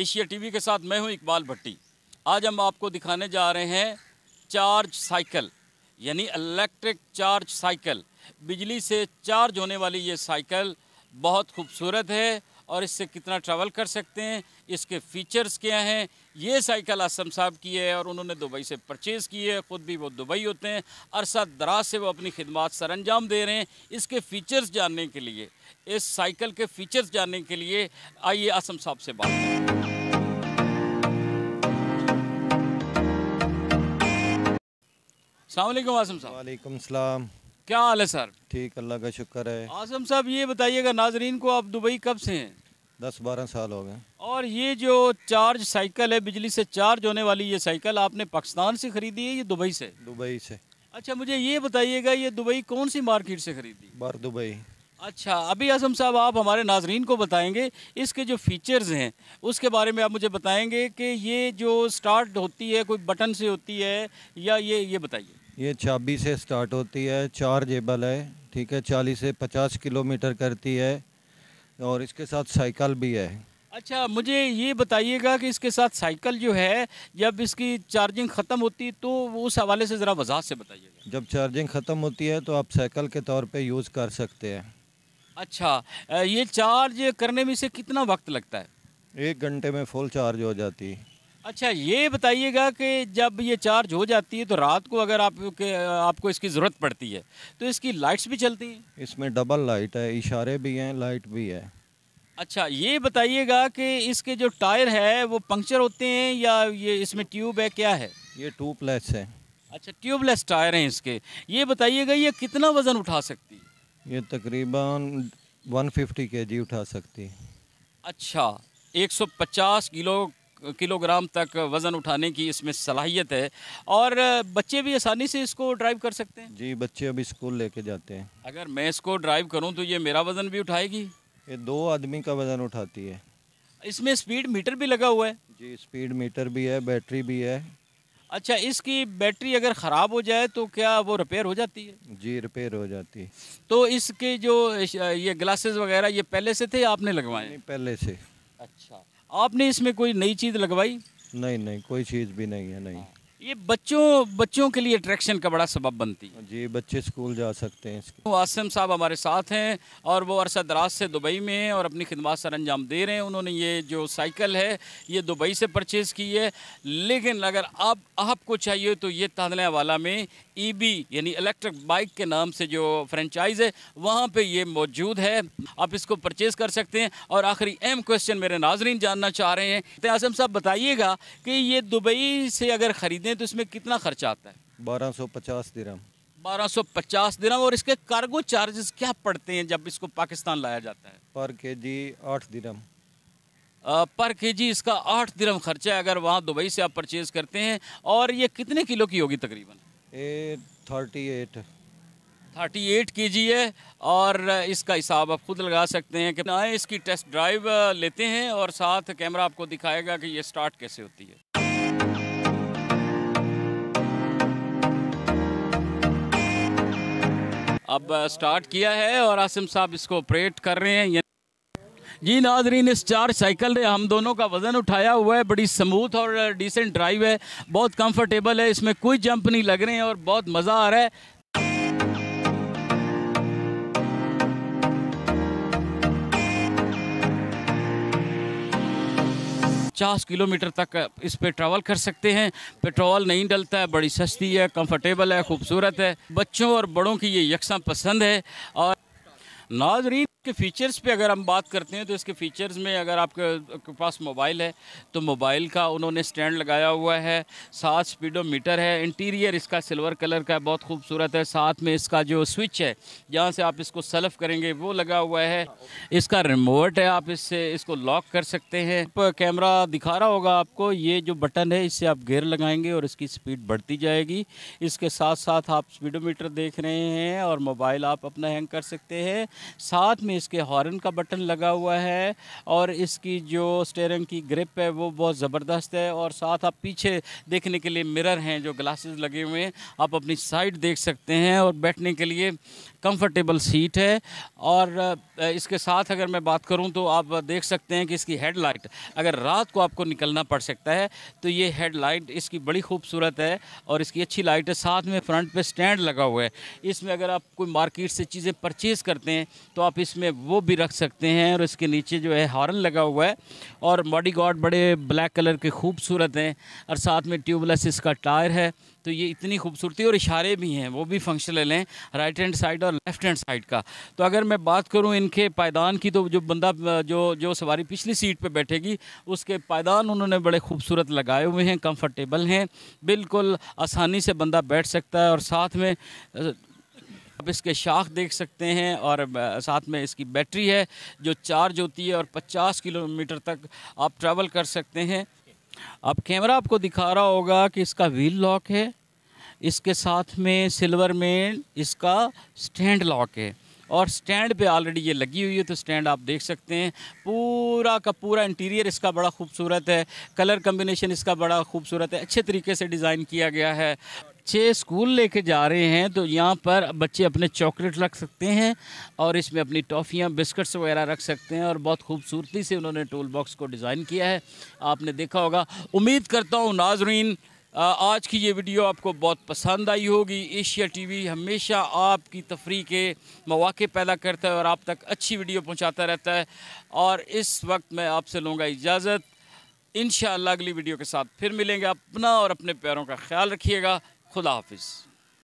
Asia TV के साथ मैं हूं इकबाल भट्टी आज हम आपको दिखाने जा रहे हैं चार्ज साइकिल यानी इलेक्ट्रिक चार्ज साइकिल बिजली से चार्ज होने वाली ये साइकिल बहुत खूबसूरत है और इससे कितना ट्रैवल कर सकते हैं इसके फीचर्स क्या हैं ये साइकिल आसम साहब की है और उन्होंने दुबई से परचेज़ की है ख़ुद भी वो दुबई होते हैं अरसा दराज से वो अपनी खिदमत सर अंजाम दे रहे हैं इसके फ़ीचर्स जानने के लिए इस साइकिल के फ़ीचर्स जानने के लिए आइए आसम साहब से बात सलामकुम आसम साहब वालेकुम सलाम क्या हाल है सर ठीक अल्लाह का शुक्र है आसम साहब ये बताइएगा नाजरीन को आप दुबई कब से हैं दस बारह साल हो गए और ये जो चार्ज साइकिल है बिजली से चार्ज होने वाली ये साइकिल आपने पाकिस्तान से खरीदी है ये दुबई से दुबई से अच्छा मुझे ये बताइएगा ये दुबई कौन सी मार्केट से खरीदी बार दुबई अच्छा अभी आजम साहब आप हमारे नाजरीन को बताएंगे इसके जो फीचर्स हैं उसके बारे में आप मुझे बताएंगे कि ये जो स्टार्ट होती है कोई बटन से होती है या ये ये बताइए ये चाबी से स्टार्ट होती है चार्जेबल है ठीक है चालीस से पचास किलोमीटर करती है और इसके साथ साइकिल भी है अच्छा मुझे ये बताइएगा कि इसके साथ साइकिल जो है जब इसकी चार्जिंग ख़त्म होती तो उस हवाले से ज़रा वजह से बताइएगा जब चार्जिंग ख़त्म होती है तो आप साइकिल के तौर पे यूज़ कर सकते हैं अच्छा ये चार्ज करने में से कितना वक्त लगता है एक घंटे में फुल चार्ज हो जाती है अच्छा ये बताइएगा कि जब ये चार्ज हो जाती है तो रात को अगर आप आपको इसकी ज़रूरत पड़ती है तो इसकी लाइट्स भी चलती हैं इसमें डबल लाइट है इशारे भी हैं लाइट भी है अच्छा ये बताइएगा कि इसके जो टायर है वो पंक्चर होते हैं या ये इसमें ट्यूब है क्या है ये ट्यूबलेस है अच्छा ट्यूबलेस टायर हैं इसके ये बताइएगा ये कितना वज़न उठा सकती है ये तकरीबन वन फिफ्टी उठा सकती है अच्छा 150 किलो किलोग्राम तक वज़न उठाने की इसमें सलाहियत है और बच्चे भी आसानी से इसको ड्राइव कर सकते हैं जी बच्चे अभी स्कूल लेके जाते हैं अगर मैं इसको ड्राइव करूं तो ये मेरा वज़न भी उठाएगी ये दो आदमी का वज़न उठाती है इसमें स्पीड मीटर भी लगा हुआ है जी स्पीड मीटर भी है बैटरी भी है अच्छा इसकी बैटरी अगर ख़राब हो जाए तो क्या वो रिपेयर हो जाती है जी रिपेयर हो जाती है तो इसके जो ये ग्लासेस वगैरह ये पहले से थे आपने लगवाए पहले से अच्छा आपने इसमें कोई नई चीज़ लगवाई नहीं नहीं कोई चीज़ भी नहीं है नहीं ये बच्चों बच्चों के लिए अट्रैक्शन का बड़ा सबब बनती है जी बच्चे स्कूल जा सकते हैं तो आसम साहब हमारे साथ हैं और वो अरसा दराज से दुबई में हैं और अपनी खिदमत सर अंजाम दे रहे हैं उन्होंने ये जो साइकिल है ये दुबई से परचेज़ की है लेकिन अगर आप आपको चाहिए तो ये तादले वाला में ईबी e यानी इलेक्ट्रिक बाइक के नाम से जो फ्रेंचाइज है वहाँ पे ये मौजूद है आप इसको परचेज़ कर सकते हैं और आखिरी अहम क्वेश्चन मेरे नाजरीन जानना चाह रहे हैं तो आसम साहब बताइएगा कि ये दुबई से अगर ख़रीदें तो इसमें कितना खर्चा आता है बारह सौ पचास दिरम बारह सौ पचास दिरम और इसके कार्गो चार्जेस क्या पड़ते हैं जब इसको पाकिस्तान लाया जाता है पर के जी आठ दिरम पर के जी इसका आठ दिरम खर्चा है अगर वहाँ दुबई से आप परचेज़ करते हैं और ये कितने किलो की होगी तकरीबन थर्टी एट थर्टी एट के जी है और इसका हिसाब आप खुद लगा सकते हैं कि आए इसकी टेस्ट ड्राइव लेते हैं और साथ कैमरा आपको दिखाएगा कि ये स्टार्ट कैसे होती है अब स्टार्ट किया है और आसिम साहब इसको ऑपरेट कर रहे हैं जी नाजरीन इस चार साइकिल ने हम दोनों का वज़न उठाया हुआ है बड़ी स्मूथ और डिसेंट ड्राइव है बहुत कंफर्टेबल है इसमें कोई जंप नहीं लग रहे हैं और बहुत मज़ा आ रहा है पचास किलोमीटर तक इस पे ट्रैवल कर सकते हैं पेट्रोल नहीं डलता है बड़ी सस्ती है कंफर्टेबल है खूबसूरत है बच्चों और बड़ों की ये यकसा पसंद है और नाजरीन के फीचर्स पे अगर हम बात करते हैं तो इसके फीचर्स में अगर आपके पास मोबाइल है तो मोबाइल का उन्होंने स्टैंड लगाया हुआ है सात स्पीडोमीटर है इंटीरियर इसका सिल्वर कलर का बहुत खूबसूरत है साथ में इसका जो स्विच है जहाँ से आप इसको सेल्फ करेंगे वो लगा हुआ है इसका रिमोट है आप इससे इसको लॉक कर सकते हैं कैमरा दिखा रहा होगा आपको ये जो बटन है इससे आप गेयर लगाएंगे और इसकी स्पीड बढ़ती जाएगी इसके साथ साथ आप स्पीडोमीटर देख रहे हैं और मोबाइल आप अपना हैंग कर सकते हैं साथ में में इसके हॉर्न का बटन लगा हुआ है और इसकी जो स्टेयरिंग की ग्रिप है वो बहुत ज़बरदस्त है और साथ आप पीछे देखने के लिए मिरर हैं जो ग्लासेस लगे हुए हैं आप अपनी साइड देख सकते हैं और बैठने के लिए कंफर्टेबल सीट है और इसके साथ अगर मैं बात करूं तो आप देख सकते हैं कि इसकी हेडलाइट अगर रात को आपको निकलना पड़ सकता है तो ये हेडलाइट इसकी बड़ी खूबसूरत है और इसकी अच्छी लाइट है साथ में फ्रंट पे स्टैंड लगा हुआ है इसमें अगर आप कोई मार्केट से चीज़ें परचेज़ करते हैं तो आप इसमें वो भी रख सकते हैं और इसके नीचे जो है हॉर्न लगा हुआ है और बॉडी गार्ड बड़े ब्लैक कलर के खूबसूरत हैं और साथ में ट्यूबलेस इसका टायर है तो ये इतनी खूबसूरती और इशारे भी हैं वो भी फंक्शनल हैं राइट हैंड साइड और लेफ्ट हैंड साइड का तो अगर मैं बात करूँ इनके पायदान की तो जो बंदा जो जो सवारी पिछली सीट पर बैठेगी उसके पायदान उन्होंने बड़े खूबसूरत लगाए हुए हैं कंफर्टेबल हैं बिल्कुल आसानी से बंदा बैठ सकता है और साथ में आप इसके शाख देख सकते हैं और साथ में इसकी बैटरी है जो चार्ज होती है और पचास किलोमीटर तक आप ट्रैवल कर सकते हैं अब कैमरा आपको दिखा रहा होगा कि इसका व्हील लॉक है इसके साथ में सिल्वर में इसका स्टैंड लॉक है और स्टैंड पे ऑलरेडी ये लगी हुई है तो स्टैंड आप देख सकते हैं पूरा का पूरा इंटीरियर इसका बड़ा खूबसूरत है कलर कम्बिनेशन इसका बड़ा खूबसूरत है अच्छे तरीके से डिज़ाइन किया गया है बच्चे स्कूल लेके जा रहे हैं तो यहाँ पर बच्चे अपने चॉकलेट रख सकते हैं और इसमें अपनी टॉफ़ियाँ बिस्किट्स वगैरह रख सकते हैं और बहुत खूबसूरती से उन्होंने टूल बॉक्स को डिज़ाइन किया है आपने देखा होगा उम्मीद करता हूँ नाजरीन आज की ये वीडियो आपको बहुत पसंद आई होगी एशिया टीवी हमेशा आपकी तफरी के मौाक़े पैदा करता है और आप तक अच्छी वीडियो पहुँचाता रहता है और इस वक्त मैं आपसे लूँगा इजाज़त इन अगली वीडियो के साथ फिर मिलेंगे अपना और अपने प्यारों का ख्याल रखिएगा खुदा हाफिज़